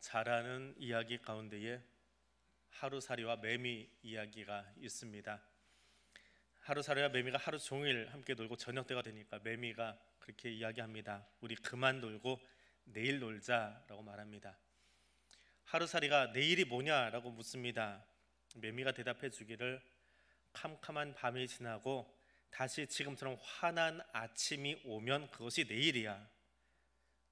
잘 아는 이야기 가운데에 하루살이와 매미 이야기가 있습니다. 하루살이와 매미가 하루 종일 함께 놀고 저녁 때가 되니까 매미가 그렇게 이야기합니다. 우리 그만 놀고 내일 놀자라고 말합니다. 하루살이가 내일이 뭐냐라고 묻습니다. 매미가 대답해 주기를 캄캄한 밤이 지나고 다시 지금처럼 환한 아침이 오면 그것이 내일이야.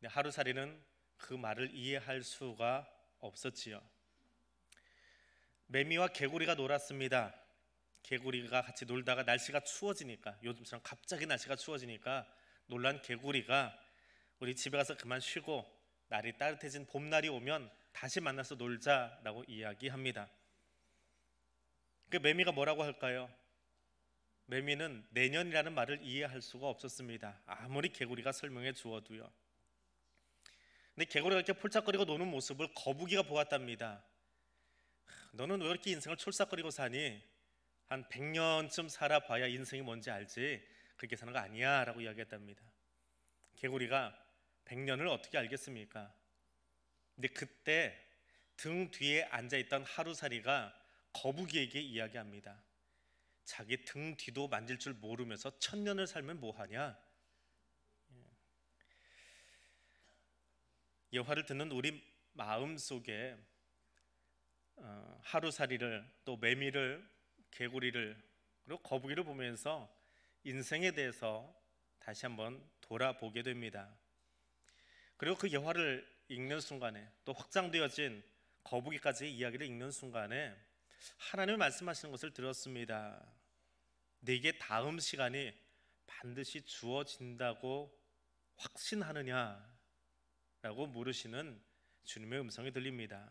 하루살이는 그 말을 이해할 수가 없었지요. 매미와 개구리가 놀았습니다. 개구리가 같이 놀다가 날씨가 추워지니까 요즘처럼 갑자기 날씨가 추워지니까 놀란 개구리가 우리 집에 가서 그만 쉬고 날이 따뜻해진 봄날이 오면 다시 만나서 놀자라고 이야기합니다. 그 매미가 뭐라고 할까요? 매미는 내년이라는 말을 이해할 수가 없었습니다. 아무리 개구리가 설명해 주어도요. 근데 개구리가 이렇게 폴짝거리고 노는 모습을 거북이가 보았답니다. 너는 왜 이렇게 인생을 촐싹거리고 사니? 한 100년쯤 살아봐야 인생이 뭔지 알지. 그렇게 사는 거 아니야. 라고 이야기했답니다. 개구리가 100년을 어떻게 알겠습니까? 근데 그때 등 뒤에 앉아있던 하루살이가 거북이에게 이야기합니다. 자기 등 뒤도 만질 줄 모르면서 천년을 살면 뭐하냐? 여화를 듣는 우리 마음 속에 어, 하루살이를 또 매미를 개구리를 그리고 거북이를 보면서 인생에 대해서 다시 한번 돌아보게 됩니다. 그리고 그 여화를 읽는 순간에 또 확장되어진 거북이까지 이야기를 읽는 순간에 하나님이 말씀하시는 것을 들었습니다. 네게 다음 시간이 반드시 주어진다고 확신하느냐? 라고 물으시는 주님의 음성이 들립니다.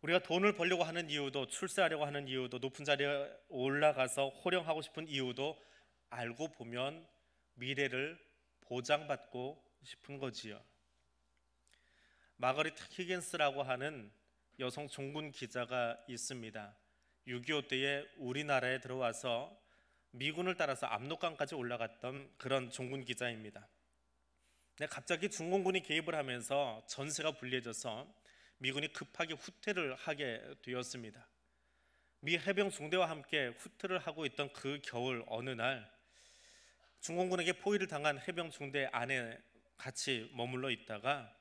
우리가 돈을 벌려고 하는 이유도 출세하려고 하는 이유도 높은 자리에 올라가서 호령하고 싶은 이유도 알고 보면 미래를 보장받고 싶은 거지요. 마거리트 히겐스라고 하는 여성 종군 기자가 있습니다. 6.25 때에 우리나라에 들어와서 미군을 따라서 압록강까지 올라갔던 그런 종군 기자입니다. 네, 갑자기 중공군이 개입을 하면서 전세가 불리해져서 미군이 급하게 후퇴를 하게 되었습니다. 미 해병 중대와 함께 후퇴를 하고 있던 그 겨울 어느 날 중공군에게 포위를 당한 해병 중대 안에 같이 머물러 있다가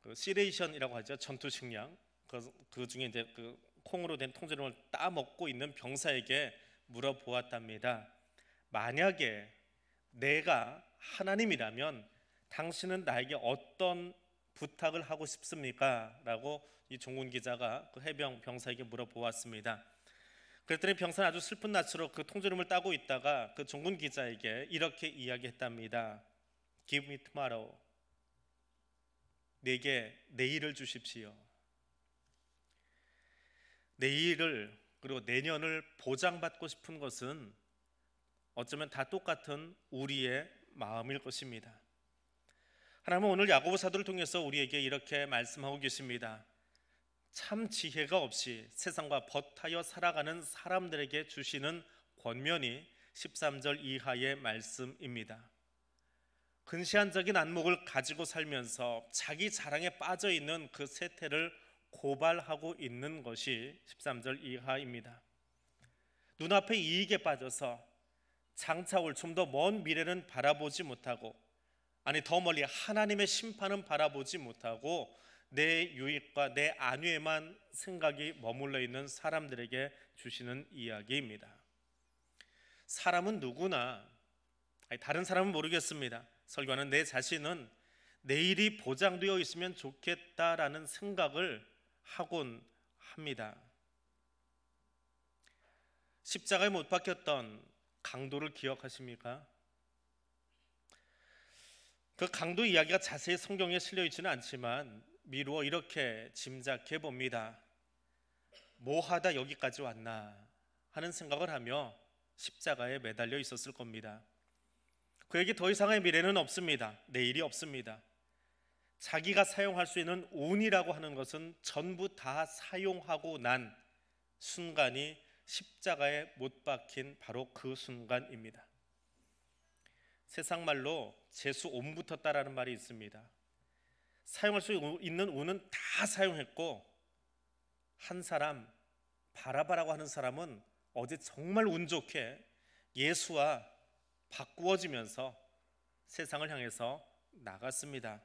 그 시레이션이라고 하죠 전투 식량 그, 그 중에 이제 그 콩으로 된 통조림을 따 먹고 있는 병사에게 물어보았답니다. 만약에 내가 하나님이라면 당신은 나에게 어떤 부탁을 하고 싶습니까? 라고 이 종군 기자가 그 해병 병사에게 물어보았습니다. 그랬더니 병사는 아주 슬픈 낯으로 그 통조림을 따고 있다가 그 종군 기자에게 이렇게 이야기했답니다. Give me tomorrow. 내게 내일을 주십시오. 내일을 그리고 내년을 보장받고 싶은 것은 어쩌면 다 똑같은 우리의 마음일 것입니다. 하나님은 오늘 야고보 사도를 통해서 우리에게 이렇게 말씀하고 계십니다. 참 지혜가 없이 세상과 벗하여 살아가는 사람들에게 주시는 권면이 13절 이하의 말씀입니다. 근시안적인 안목을 가지고 살면서 자기 자랑에 빠져 있는 그 세태를 고발하고 있는 것이 13절 이하입니다. 눈앞의 이익에 빠져서 장차올 좀 더 먼 미래는 바라보지 못하고 아니 더 멀리 하나님의 심판은 바라보지 못하고 내 유익과 내 안위에만 생각이 머물러 있는 사람들에게 주시는 이야기입니다. 사람은 누구나 아니, 다른 사람은 모르겠습니다. 설교하는 내 자신은 내일이 보장되어 있으면 좋겠다라는 생각을 하곤 합니다. 십자가에 못 박혔던 강도를 기억하십니까? 그 강도 이야기가 자세히 성경에 실려 있지는 않지만 미루어 이렇게 짐작해 봅니다. 뭐 하다 여기까지 왔나 하는 생각을 하며 십자가에 매달려 있었을 겁니다. 그에게 더 이상의 미래는 없습니다. 내일이 없습니다. 자기가 사용할 수 있는 운이라고 하는 것은 전부 다 사용하고 난 순간이 십자가에 못 박힌 바로 그 순간입니다. 세상 말로 재수 온 붙었다라는 말이 있습니다. 사용할 수 있는 운은 다 사용했고 한 사람 바라바라고 하는 사람은 어제 정말 운 좋게 예수와 바꾸어지면서 세상을 향해서 나갔습니다.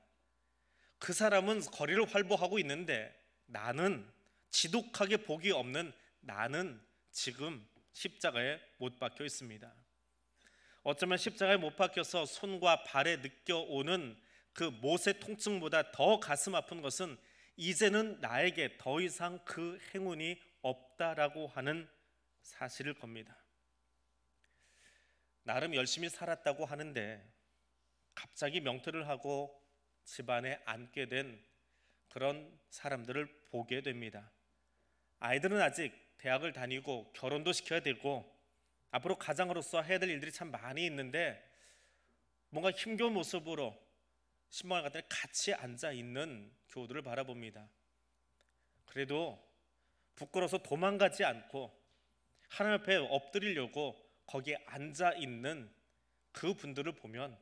그 사람은 거리를 활보하고 있는데 나는 지독하게 복이 없는 나는 지금 십자가에 못 박혀 있습니다. 어쩌면 십자가에 못 박혀서 손과 발에 느껴오는 그 못의 통증보다 더 가슴 아픈 것은 이제는 나에게 더 이상 그 행운이 없다라고 하는 사실일 겁니다. 나름 열심히 살았다고 하는데 갑자기 명퇴를 하고 집안에 앉게 된 그런 사람들을 보게 됩니다. 아이들은 아직 대학을 다니고 결혼도 시켜야 되고 앞으로 가장으로서 해야 될 일들이 참 많이 있는데 뭔가 힘겨운 모습으로 신방을 갔더니 같이 앉아 있는 교우들을 바라봅니다. 그래도 부끄러워 도망가지 않고 하나님 앞에 엎드리려고 거기에 앉아 있는 그 분들을 보면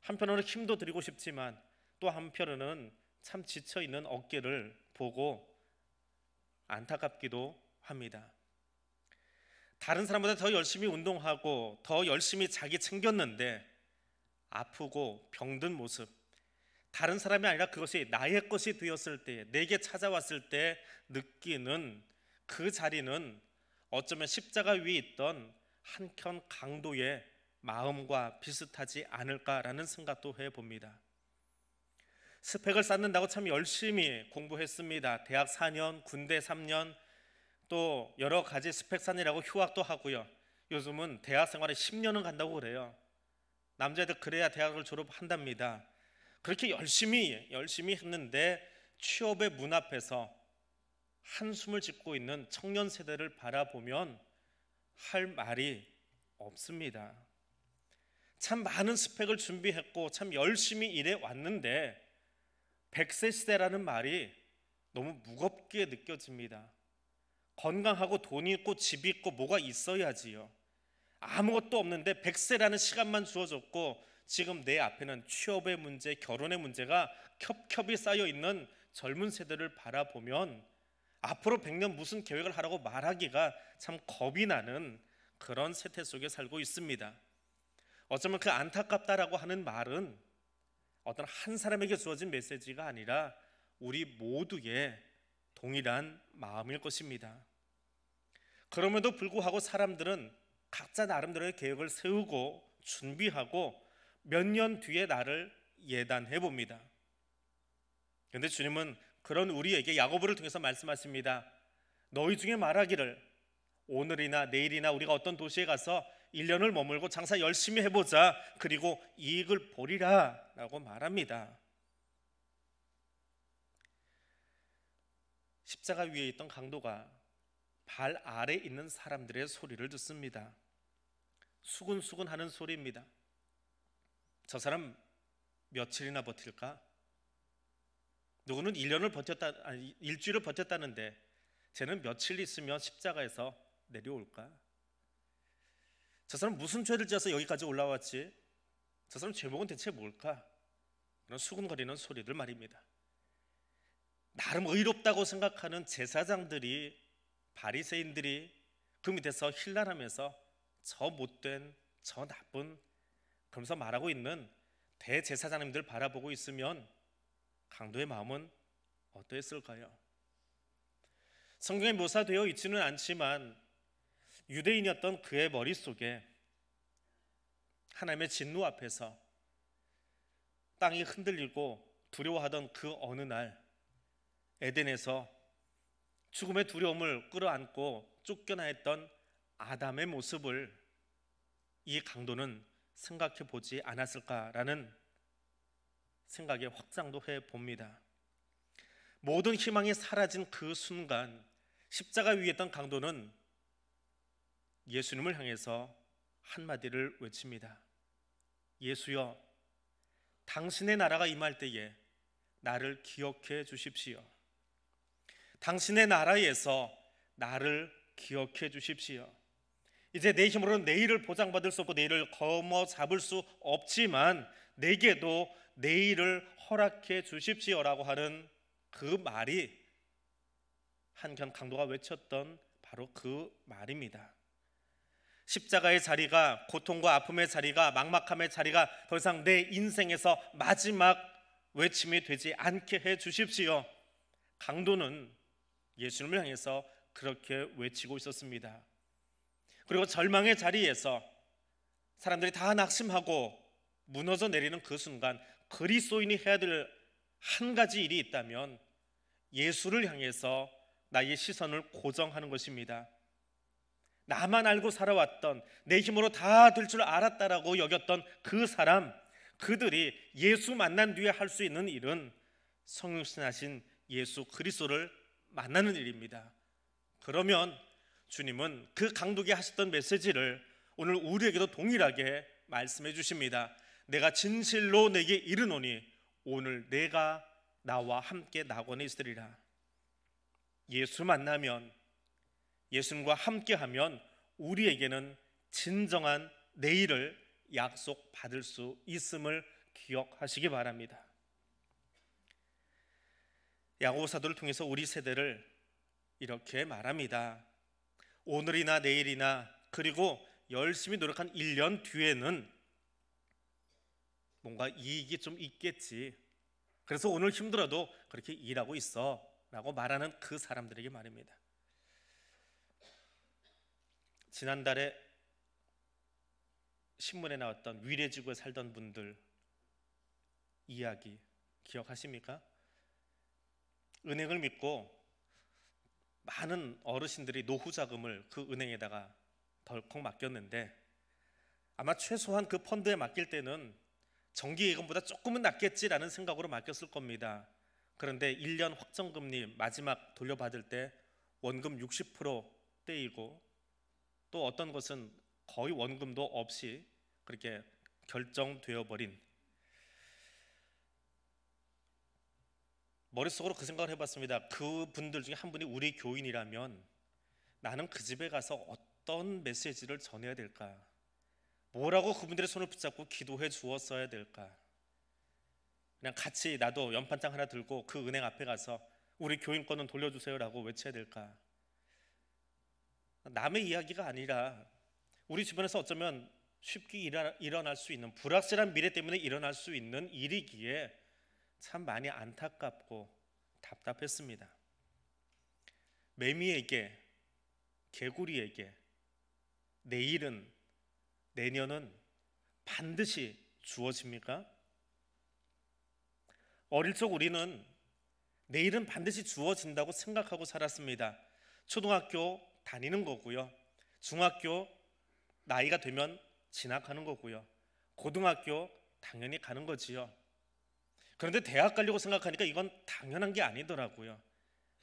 한편으로 힘도 드리고 싶지만 또 한편으로는 참 지쳐 있는 어깨를 보고 안타깝기도 합니다. 다른 사람보다 더 열심히 운동하고 더 열심히 자기 챙겼는데 아프고 병든 모습 다른 사람이 아니라 그것이 나의 것이 되었을 때 내게 찾아왔을 때 느끼는 그 자리는 어쩌면 십자가 위에 있던 한켠 강도의 마음과 비슷하지 않을까라는 생각도 해봅니다. 스펙을 쌓는다고 참 열심히 공부했습니다. 대학 4년, 군대 3년, 또 여러 가지 스펙산이라고 휴학도 하고요. 요즘은 대학 생활에 10년은 간다고 그래요. 남자들 그래야 대학을 졸업한답니다. 그렇게 열심히 열심히 했는데 취업의 문 앞에서 한숨을 짓고 있는 청년 세대를 바라보면 할 말이 없습니다. 참 많은 스펙을 준비했고 참 열심히 일해 왔는데 백세 시대라는 말이 너무 무겁게 느껴집니다. 건강하고 돈이 있고 집이 있고 뭐가 있어야지요. 아무것도 없는데 백세라는 시간만 주어졌고 지금 내 앞에는 취업의 문제, 결혼의 문제가 겹겹이 쌓여 있는 젊은 세대를 바라보면 앞으로 100년 무슨 계획을 하라고 말하기가 참 겁이 나는 그런 세태 속에 살고 있습니다. 어쩌면 그 안타깝다라고 하는 말은 어떤 한 사람에게 주어진 메시지가 아니라 우리 모두의 동일한 마음일 것입니다. 그럼에도 불구하고 사람들은 각자 나름대로의 계획을 세우고 준비하고 몇 년 뒤에 나를 예단해 봅니다. 그런데 주님은 그런 우리에게 야고보를 통해서 말씀하십니다. 너희 중에 말하기를 오늘이나 내일이나 우리가 어떤 도시에 가서 1년을 머물고 장사 열심히 해보자 그리고 이익을 보리라 라고 말합니다. 십자가 위에 있던 강도가 발 아래 있는 사람들의 소리를 듣습니다. 수근수근 하는 소리입니다. 저 사람 며칠이나 버틸까? 누구는 1년을 버텼다 아니 일주일을 버텼다는데 쟤는 며칠 있으면 십자가에서 내려올까? 저 사람 무슨 죄를 지어서 여기까지 올라왔지? 저 사람 죄목은 대체 뭘까? 그런 수근거리는 소리들 말입니다. 나름 의롭다고 생각하는 제사장들이 바리새인들이 그 밑에서 힐난하면서 저 못된 저 나쁜 그러면서 말하고 있는 대제사장님들 바라보고 있으면 강도의 마음은 어떠했을까요? 성경에 묘사되어 있지는 않지만 유대인이었던 그의 머릿속에 하나님의 진노 앞에서 땅이 흔들리고 두려워하던 그 어느 날 에덴에서 죽음의 두려움을 끌어안고 쫓겨나 했던 아담의 모습을 이 강도는 생각해 보지 않았을까라는 생각의 확장도 해 봅니다. 모든 희망이 사라진 그 순간 십자가 위에 있던 강도는 예수님을 향해서 한마디를 외칩니다. 예수여, 당신의 나라가 임할 때에 나를 기억해 주십시오. 당신의 나라에서 나를 기억해 주십시오. 이제 내 힘으로는 내일을 보장받을 수 없고 내일을 거머 잡을 수 없지만 내게도 내일을 허락해 주십시오라고 하는 그 말이 한편 강도가 외쳤던 바로 그 말입니다. 십자가의 자리가 고통과 아픔의 자리가 막막함의 자리가 더 이상 내 인생에서 마지막 외침이 되지 않게 해 주십시오. 강도는 예수님을 향해서 그렇게 외치고 있었습니다. 그리고 절망의 자리에서 사람들이 다 낙심하고 무너져 내리는 그 순간 그리스도인이 해야 될 한 가지 일이 있다면 예수를 향해서 나의 시선을 고정하는 것입니다. 나만 알고 살아왔던 내 힘으로 다 될 줄 알았다라고 여겼던 그 사람 그들이 예수 만난 뒤에 할 수 있는 일은 성육신하신 예수 그리스도를 만나는 일입니다. 그러면 주님은 그강도에 하셨던 메시지를 오늘 우리에게도 동일하게 말씀해 주십니다. 내가 진실로 내게 이르노니 오늘 내가 나와 함께 낙원에 있으리라. 예수 만나면 예수님과 함께하면 우리에게는 진정한 내일을 약속 받을 수 있음을 기억하시기 바랍니다. 야고보 사도를 통해서 우리 세대를 이렇게 말합니다. 오늘이나 내일이나 그리고 열심히 노력한 1년 뒤에는 뭔가 이익이 좀 있겠지. 그래서 오늘 힘들어도 그렇게 일하고 있어. 라고 말하는 그 사람들에게 말입니다. 지난달에 신문에 나왔던 위례지구에 살던 분들 이야기 기억하십니까? 은행을 믿고 많은 어르신들이 노후 자금을 그 은행에다가 덜컥 맡겼는데 아마 최소한 그 펀드에 맡길 때는 정기 예금보다 조금은 낫겠지라는 생각으로 맡겼을 겁니다. 그런데 1년 확정금리 마지막 돌려받을 때 원금 60% 떼이고 또 어떤 것은 거의 원금도 없이 그렇게 결정되어 버린 머릿속으로 그 생각을 해봤습니다. 그 분들 중에 한 분이 우리 교인이라면 나는 그 집에 가서 어떤 메시지를 전해야 될까? 뭐라고 그분들의 손을 붙잡고 기도해 주었어야 될까? 그냥 같이 나도 연판장 하나 들고 그 은행 앞에 가서 우리 교인 거는 돌려주세요라고 외쳐야 될까? 남의 이야기가 아니라 우리 주변에서 어쩌면 쉽게 일어날 수 있는 불확실한 미래 때문에 일어날 수 있는 일이기에 참 많이 안타깝고 답답했습니다. 매미에게, 개구리에게 내일은, 내년은 반드시 주어집니까? 어릴 적 우리는 내일은 반드시 주어진다고 생각하고 살았습니다. 초등학교 다니는 거고요. 중학교 나이가 되면 진학하는 거고요. 고등학교 당연히 가는 거지요. 그런데 대학 가려고 생각하니까 이건 당연한 게 아니더라고요.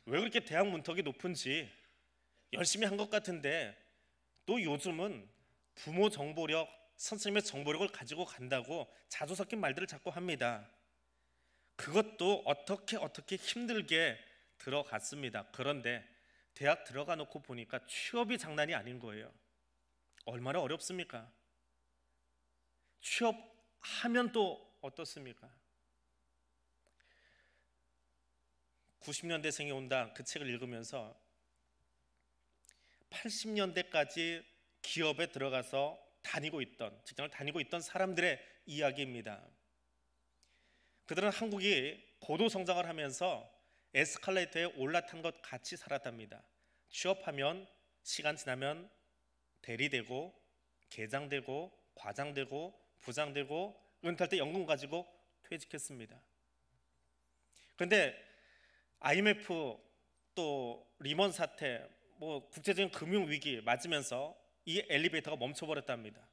왜 그렇게 대학 문턱이 높은지 열심히 한 것 같은데 또 요즘은 부모 정보력, 선생님의 정보력을 가지고 간다고 자주 섞인 말들을 자꾸 합니다. 그것도 어떻게 어떻게 힘들게 들어갔습니다. 그런데 대학 들어가 놓고 보니까 취업이 장난이 아닌 거예요. 얼마나 어렵습니까? 취업하면 또 어떻습니까? 90년대생이 온다 그 책을 읽으면서 80년대까지 기업에 들어가서 다니고 있던 직장을 다니고 있던 사람들의 이야기입니다. 그들은 한국이 고도 성장을 하면서 에스컬레이터에 올라탄 것 같이 살았답니다. 취업하면 시간 지나면 대리되고 개장되고 과장되고 부장되고 은퇴할 때 연금 가지고 퇴직했습니다. 그런데 IMF 또 리먼 사태 뭐 국제적인 금융 위기 맞으면서 이 엘리베이터가 멈춰버렸답니다.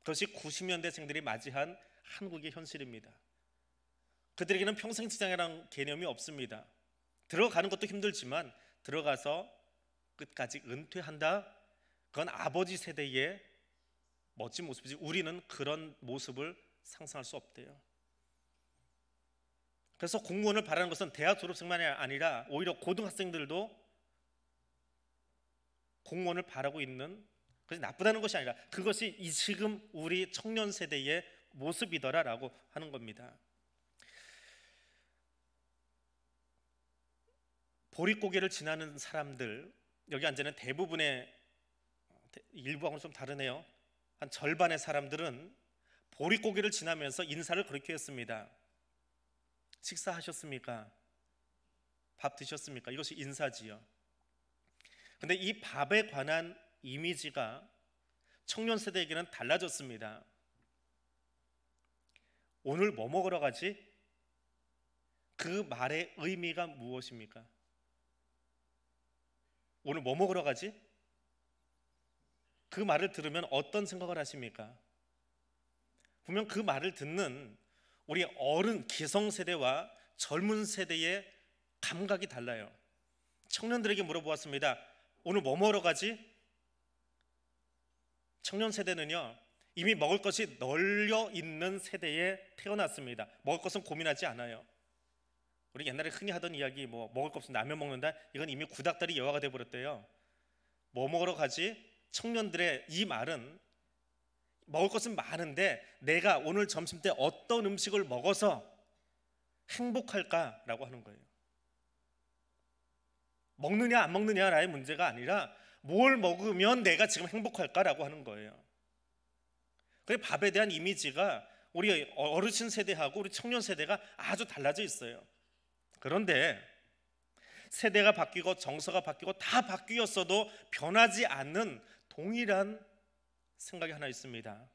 그것이 90년대생들이 맞이한 한국의 현실입니다. 그들에게는 평생 직장이라는 개념이 없습니다. 들어가는 것도 힘들지만 들어가서 끝까지 은퇴한다. 그건 아버지 세대의 멋진 모습이지 우리는 그런 모습을 상상할 수 없대요. 그래서 공무원을 바라는 것은 대학 졸업생만이 아니라 오히려 고등학생들도 공무원을 바라고 있는 그것이 나쁘다는 것이 아니라 그것이 지금 우리 청년 세대의 모습이더라라고 하는 겁니다. 보릿고개를 지나는 사람들 여기 앉아는 대부분의 일부하고는 좀 다르네요. 한 절반의 사람들은 보릿고개를 지나면서 인사를 그렇게 했습니다. 식사하셨습니까? 밥 드셨습니까? 이것이 인사지요. 근데 이 밥에 관한 이미지가 청년 세대에게는 달라졌습니다. 오늘 뭐 먹으러 가지? 그 말의 의미가 무엇입니까? 오늘 뭐 먹으러 가지? 그 말을 들으면 어떤 생각을 하십니까? 분명 그 말을 듣는 우리 어른 기성 세대와 젊은 세대의 감각이 달라요. 청년들에게 물어보았습니다. 오늘 뭐 먹으러 가지? 청년 세대는요. 이미 먹을 것이 널려 있는 세대에 태어났습니다. 먹을 것은 고민하지 않아요. 우리 옛날에 흔히 하던 이야기 뭐 먹을 것 없으면 라면 먹는다. 이건 이미 구닥다리 여화가 돼 버렸대요. 뭐 먹으러 가지? 청년들의 이 말은 먹을 것은 많은데 내가 오늘 점심 때 어떤 음식을 먹어서 행복할까라고 하는 거예요. 먹느냐 안 먹느냐 나의 문제가 아니라 뭘 먹으면 내가 지금 행복할까라고 하는 거예요. 그 밥에 대한 이미지가 우리 어르신 세대하고 우리 청년 세대가 아주 달라져 있어요. 그런데 세대가 바뀌고 정서가 바뀌고 다 바뀌었어도 변하지 않는 동일한 생각이 하나 있습니다.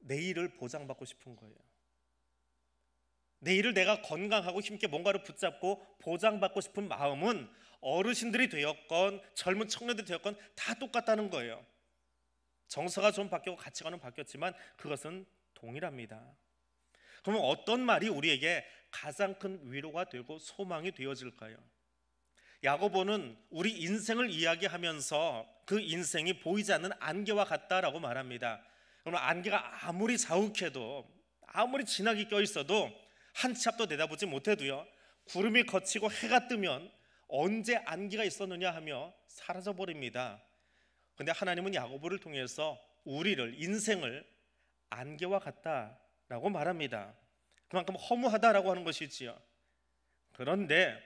내일을 보장받고 싶은 거예요. 내일을 내가 건강하고 힘께 뭔가를 붙잡고 보장받고 싶은 마음은 어르신들이 되었건 젊은 청년들이 되었건 다 똑같다는 거예요. 정서가 좀 바뀌고 가치관은 바뀌었지만 그것은 동일합니다. 그러면 어떤 말이 우리에게 가장 큰 위로가 되고 소망이 되어질까요? 야고보는 우리 인생을 이야기하면서 그 인생이 보이지 않는 안개와 같다라고 말합니다. 그러면 안개가 아무리 자욱해도 아무리 진하게 껴 있어도 한 치 앞도 내다보지 못해도요. 구름이 걷히고 해가 뜨면 언제 안개가 있었느냐 하며 사라져 버립니다. 근데 하나님은 야고보를 통해서 우리를 인생을 안개와 같다라고 말합니다. 그만큼 허무하다라고 하는 것이지요. 그런데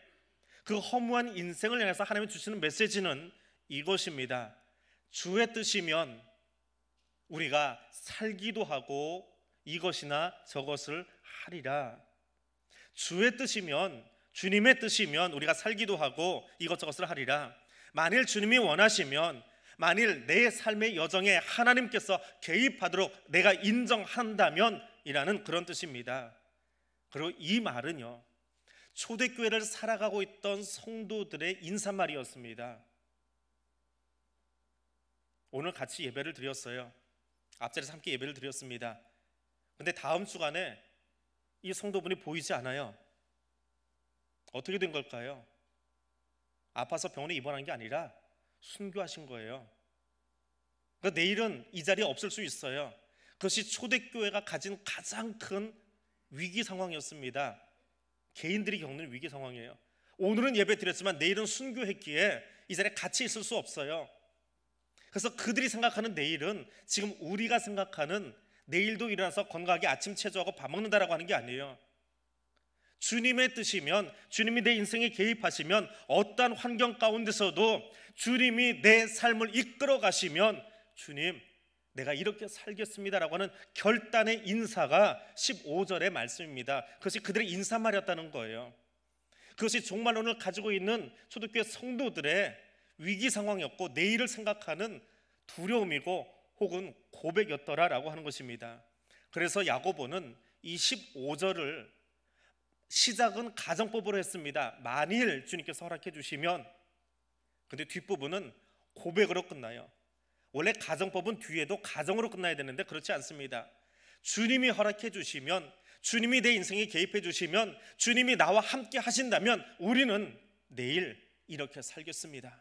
그 허무한 인생을 향해서 하나님이 주시는 메시지는 이것입니다. 주의 뜻이면 우리가 살기도 하고 이것이나 저것을 하리라. 주의 뜻이면 주님의 뜻이면 우리가 살기도 하고 이것저것을 하리라. 만일 주님이 원하시면 만일 내 삶의 여정에 하나님께서 개입하도록 내가 인정한다면 이라는 그런 뜻입니다. 그리고 이 말은요. 초대교회를 살아가고 있던 성도들의 인사말이었습니다. 오늘 같이 예배를 드렸어요. 앞자리에서 함께 예배를 드렸습니다. 근데 다음 주간에 이 성도분이 보이지 않아요. 어떻게 된 걸까요? 아파서 병원에 입원한 게 아니라 순교하신 거예요. 그러니까 내일은 이 자리에 없을 수 있어요. 그것이 초대교회가 가진 가장 큰 위기 상황이었습니다. 개인들이 겪는 위기 상황이에요. 오늘은 예배 드렸지만 내일은 순교했기에 이 자리에 같이 있을 수 없어요. 그래서 그들이 생각하는 내일은 지금 우리가 생각하는 내일도 일어나서 건강하게 아침 체조하고 밥 먹는다라고 하는 게 아니에요. 주님의 뜻이면 주님이 내 인생에 개입하시면 어떠한 환경 가운데서도 주님이 내 삶을 이끌어 가시면 주님 내가 이렇게 살겠습니다라고 하는 결단의 인사가 15절의 말씀입니다. 그것이 그들의 인사말이었다는 거예요. 그것이 종말론을 가지고 있는 초대교회 성도들의 위기 상황이었고 내일을 생각하는 두려움이고 혹은 고백이었더라라고 하는 것입니다. 그래서 야고보는 이 15절을 시작은 가정법으로 했습니다. 만일 주님께서 허락해 주시면 근데 뒷부분은 고백으로 끝나요. 원래 가정법은 뒤에도 가정으로 끝나야 되는데 그렇지 않습니다. 주님이 허락해 주시면 주님이 내 인생에 개입해 주시면 주님이 나와 함께 하신다면 우리는 내일 이렇게 살겠습니다.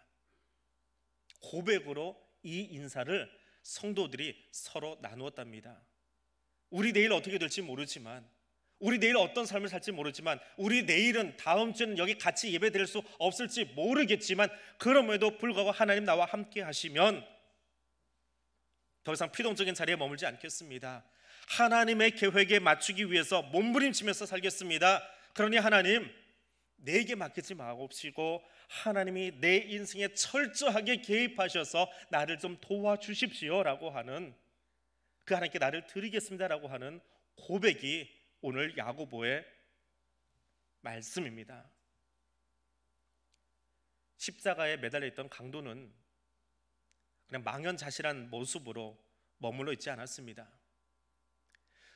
고백으로 이 인사를 성도들이 서로 나누었답니다. 우리 내일 어떻게 될지 모르지만 우리 내일 어떤 삶을 살지 모르지만 우리 내일은 다음 주는 여기 같이 예배드릴 수 없을지 모르겠지만 그럼에도 불구하고 하나님 나와 함께 하시면 더 이상 피동적인 자리에 머물지 않겠습니다. 하나님의 계획에 맞추기 위해서 몸부림치면서 살겠습니다. 그러니 하나님 내게 맡기지 마옵시고 하나님이 내 인생에 철저하게 개입하셔서 나를 좀 도와주십시오라고 하는 그 하나님께 나를 드리겠습니다라고 하는 고백이 오늘 야고보의 말씀입니다. 십자가에 매달려 있던 강도는 그냥 망연자실한 모습으로 머물러 있지 않았습니다.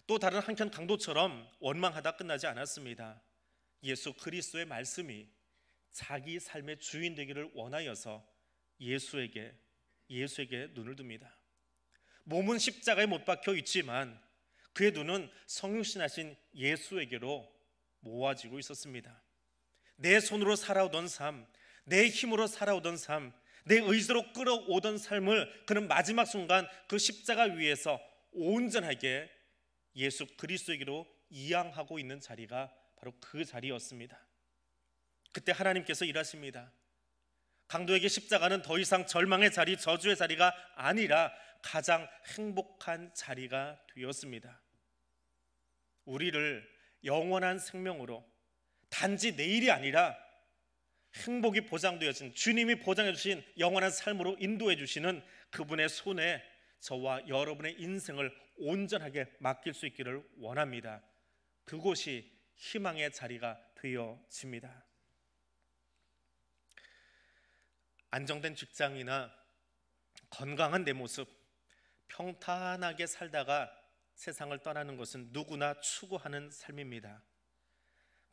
또 다른 한편 강도처럼 원망하다 끝나지 않았습니다. 예수 그리스도의 말씀이 자기 삶의 주인 되기를 원하여서 예수에게 예수에게 눈을 듭니다. 몸은 십자가에 못 박혀 있지만 그의 눈은 성육신하신 예수에게로 모아지고 있었습니다. 내 손으로 살아오던 삶, 내 힘으로 살아오던 삶, 내 의지로 끌어오던 삶을 그는 마지막 순간 그 십자가 위에서 온전하게 예수 그리스도에게로 이양하고 있는 자리가 바로 그 자리였습니다. 그때 하나님께서 일하십니다. 강도에게 십자가는 더 이상 절망의 자리, 저주의 자리가 아니라 가장 행복한 자리가 되었습니다. 우리를 영원한 생명으로 단지 내일이 아니라 행복이 보장되어진 주님이 보장해 주신 영원한 삶으로 인도해 주시는 그분의 손에 저와 여러분의 인생을 온전하게 맡길 수 있기를 원합니다. 그곳이 희망의 자리가 되어집니다. 안정된 직장이나 건강한 내 모습, 평탄하게 살다가 세상을 떠나는 것은 누구나 추구하는 삶입니다.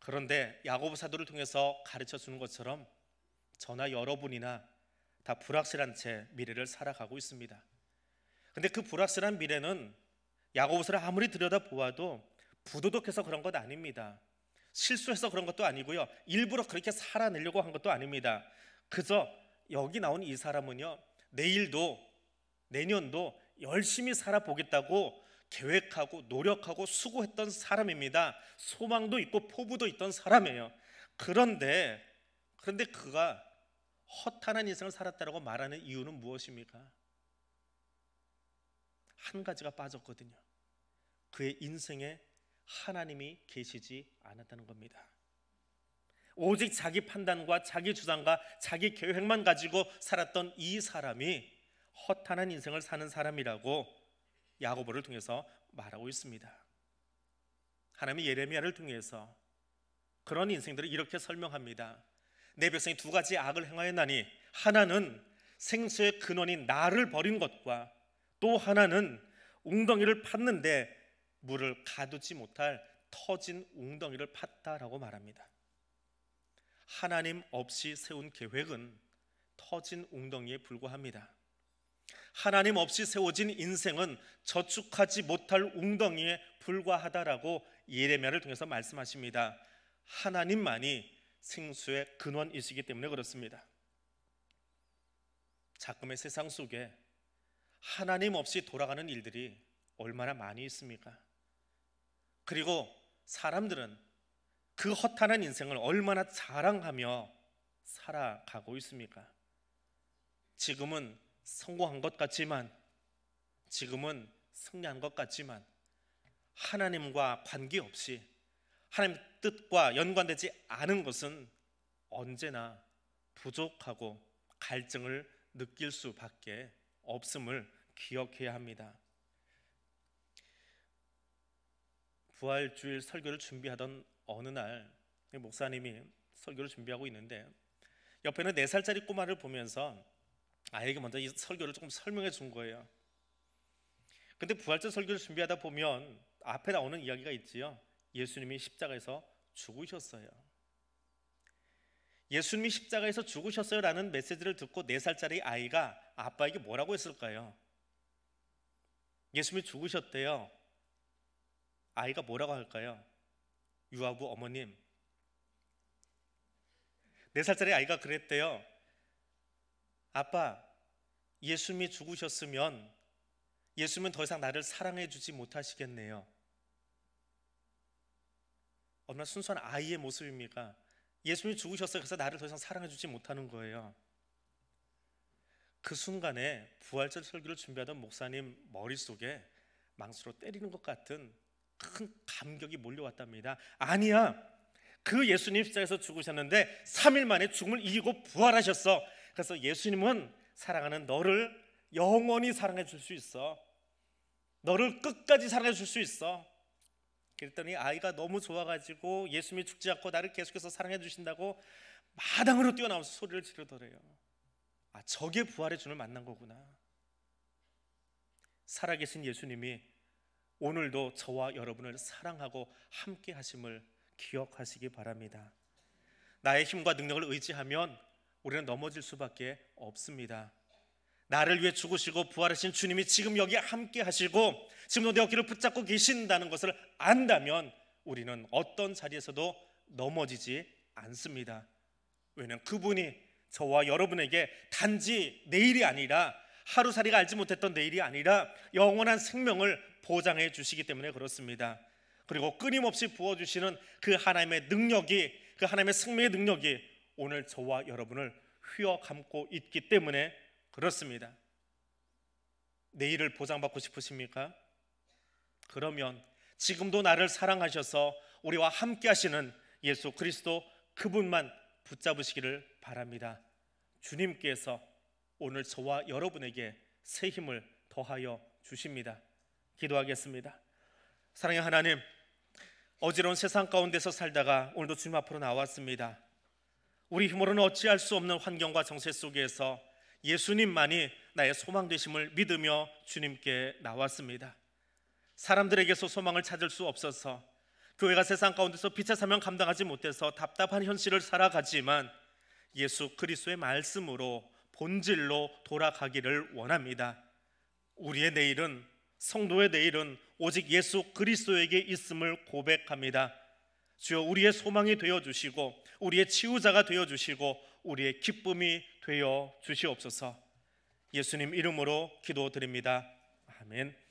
그런데 야고보 사도를 통해서 가르쳐 주는 것처럼 저나 여러분이나 다 불확실한 채 미래를 살아가고 있습니다. 근데 그 불확실한 미래는 야고보서를 아무리 들여다보아도 부도덕해서 그런 것 아닙니다. 실수해서 그런 것도 아니고요. 일부러 그렇게 살아내려고 한 것도 아닙니다. 그저 여기 나온 이 사람은요. 내일도 내년도 열심히 살아보겠다고 계획하고 노력하고 수고했던 사람입니다. 소망도 있고 포부도 있던 사람이에요. 그런데 그런데 그가 허탄한 인생을 살았다라고 말하는 이유는 무엇입니까? 한 가지가 빠졌거든요. 그의 인생에 하나님이 계시지 않았다는 겁니다. 오직 자기 판단과 자기 주장과 자기 계획만 가지고 살았던 이 사람이 허탄한 인생을 사는 사람이라고 야고보를 통해서 말하고 있습니다. 하나님이 예레미야를 통해서 그런 인생들을 이렇게 설명합니다. 내 백성이 두 가지 악을 행하였나니 하나는 생수의 근원인 나를 버린 것과 또 하나는 웅덩이를 팠는데 물을 가두지 못할 터진 웅덩이를 팠다라고 말합니다. 하나님 없이 세운 계획은 터진 웅덩이에 불과합니다. 하나님 없이 세워진 인생은 저축하지 못할 웅덩이에 불과하다라고 예레미야를 통해서 말씀하십니다. 하나님만이 생수의 근원이시기 때문에 그렇습니다. 자금의 세상 속에 하나님 없이 돌아가는 일들이 얼마나 많이 있습니까? 그리고 사람들은 그 허탄한 인생을 얼마나 자랑하며 살아가고 있습니까? 지금은 성공한 것 같지만 지금은 승리한 것 같지만 하나님과 관계없이 하나님 뜻과 연관되지 않은 것은 언제나 부족하고 갈증을 느낄 수밖에 없음을 기억해야 합니다. 부활주일 설교를 준비하던 어느 날 목사님이 설교를 준비하고 있는데 옆에는 네 살짜리 꼬마를 보면서 아이에게 먼저 이 설교를 조금 설명해 준 거예요. 근데 부활절 설교를 준비하다 보면 앞에 나오는 이야기가 있지요. 예수님이 십자가에서 죽으셨어요. 예수님이 십자가에서 죽으셨어요라는 메시지를 듣고 네 살짜리 아이가 아빠에게 뭐라고 했을까요? 예수님이 죽으셨대요. 아이가 뭐라고 할까요? 유아부 어머님. 네 살짜리 아이가 그랬대요. 아빠, 예수님이 죽으셨으면 예수님은 더 이상 나를 사랑해 주지 못하시겠네요. 얼마나 순수한 아이의 모습입니까? 예수님이 죽으셨어요. 그래서 나를 더 이상 사랑해 주지 못하는 거예요. 그 순간에 부활절 설교를 준비하던 목사님 머릿속에 망수로 때리는 것 같은 큰 감격이 몰려왔답니다. 아니야. 그 예수님 십자에서 죽으셨는데 3일 만에 죽음을 이기고 부활하셨어. 그래서 예수님은 사랑하는 너를 영원히 사랑해 줄 수 있어. 너를 끝까지 사랑해 줄 수 있어. 그랬더니 아이가 너무 좋아가지고 예수님이 죽지 않고 나를 계속해서 사랑해 주신다고 마당으로 뛰어나와서 소리를 지르더래요. 아 저게 부활의 주를 만난 거구나. 살아계신 예수님이 오늘도 저와 여러분을 사랑하고 함께 하심을 기억하시기 바랍니다. 나의 힘과 능력을 의지하면 우리는 넘어질 수밖에 없습니다. 나를 위해 죽으시고 부활하신 주님이 지금 여기 함께 하시고 지금도 내 어깨를 붙잡고 계신다는 것을 안다면 우리는 어떤 자리에서도 넘어지지 않습니다. 왜냐하면 그분이 저와 여러분에게 단지 내일이 아니라 하루살이가 알지 못했던 내일이 아니라 영원한 생명을 보장해 주시기 때문에 그렇습니다. 그리고 끊임없이 부어주시는 그 하나님의 능력이 그 하나님의 승리의 능력이 오늘 저와 여러분을 휘어감고 있기 때문에 그렇습니다. 내일을 보장받고 싶으십니까? 그러면 지금도 나를 사랑하셔서 우리와 함께 하시는 예수 그리스도 그분만 붙잡으시기를 바랍니다. 주님께서 오늘 저와 여러분에게 새 힘을 더하여 주십니다. 기도하겠습니다. 사랑의 하나님, 어지러운 세상 가운데서 살다가 오늘도 주님 앞으로 나왔습니다. 우리 힘으로는 어찌할 수 없는 환경과 정세 속에서 예수님만이 나의 소망 되심을 믿으며 주님께 나왔습니다. 사람들에게서 소망을 찾을 수 없어서 교회가 세상 가운데서 빛의 사명 감당하지 못해서 답답한 현실을 살아가지만 예수 그리스도의 말씀으로 본질로 돌아가기를 원합니다. 우리의 내일은 성도의 내일은 오직 예수 그리스도에게 있음을 고백합니다. 주여 우리의 소망이 되어 주시고 우리의 치유자가 되어 주시고 우리의 기쁨이 되어 주시옵소서. 예수님 이름으로 기도드립니다. 아멘.